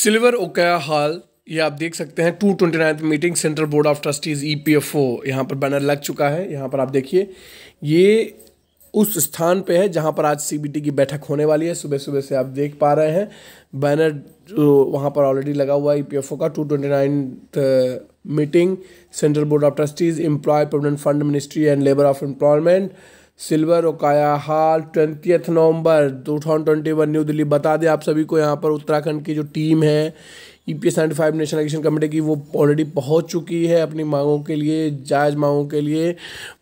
silver ओकया hall ये आप देख सकते हैं two twenty ninth meeting central board of trustees E P F O यहाँ पर बैनर लग चुका है यहाँ पर आप देखिए ये उस स्थान पे है जहाँ पर आज सीबीटी की बैठक होने वाली है सुबह सुबह से आप देख पा रहे हैं बैनर जो वहाँ पर ऑलरेडी लगा हुआ है ई पी एफ ओ का two twenty nine meeting central board of trustees employ provident fund ministry and labour of employment silver ओकाया hall twentieth November 2021 new Delhi बता दें आप सभी को यहाँ पर उत्तराखंड की जो टीम है E P S five national action committee की वो ऑलरेडी पहुँच चुकी है अपनी मांगों के लिए जायज़ मांगों के लिए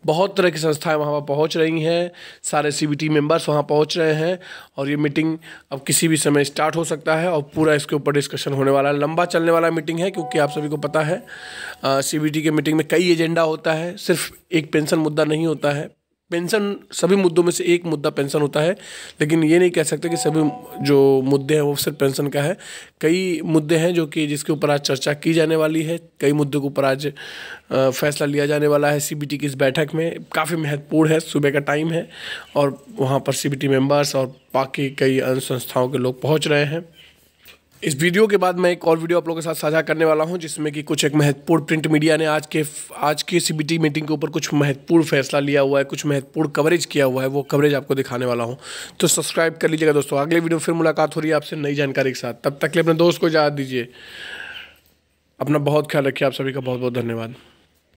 बहुत तरह की संस्थाएं वहाँ पर पहुँच रही हैं सारे सी बी टी मेम्बर्स वहाँ पहुँच रहे हैं और ये मीटिंग अब किसी भी समय स्टार्ट हो सकता है और पूरा इसके ऊपर डिस्कशन होने वाला है लंबा चलने वाला मीटिंग है क्योंकि आप सभी को पता है सी बी टी के मीटिंग में कई एजेंडा होता है सिर्फ एक पेंशन मुद्दा नहीं होता है पेंशन सभी मुद्दों में से एक मुद्दा पेंशन होता है लेकिन ये नहीं कह सकते कि सभी जो मुद्दे हैं वो सिर्फ पेंशन का है कई मुद्दे हैं जो कि जिसके ऊपर आज चर्चा की जाने वाली है कई मुद्दों के ऊपर आज फैसला लिया जाने वाला है सी की इस बैठक में काफ़ी महत्वपूर्ण है सुबह का टाइम है और वहाँ पर सी मेंबर्स और बाकी कई अन्य संस्थाओं के लोग पहुँच रहे हैं इस वीडियो के बाद मैं एक और वीडियो आप लोगों के साथ साझा करने वाला हूं जिसमें कि कुछ एक महत्वपूर्ण प्रिंट मीडिया ने आज के आज की सी मीटिंग के ऊपर कुछ महत्वपूर्ण फैसला लिया हुआ है कुछ महत्वपूर्ण कवरेज किया हुआ है वो कवरेज आपको दिखाने वाला हूं तो सब्सक्राइब कर लीजिएगा दोस्तों अगले वीडियो फिर मुलाकात हो रही है आपसे नई जानकारी के साथ तब तक के लिए अपने दोस्त को इजाज़ दीजिए अपना बहुत ख्याल रखिए आप सभी का बहुत बहुत धन्यवाद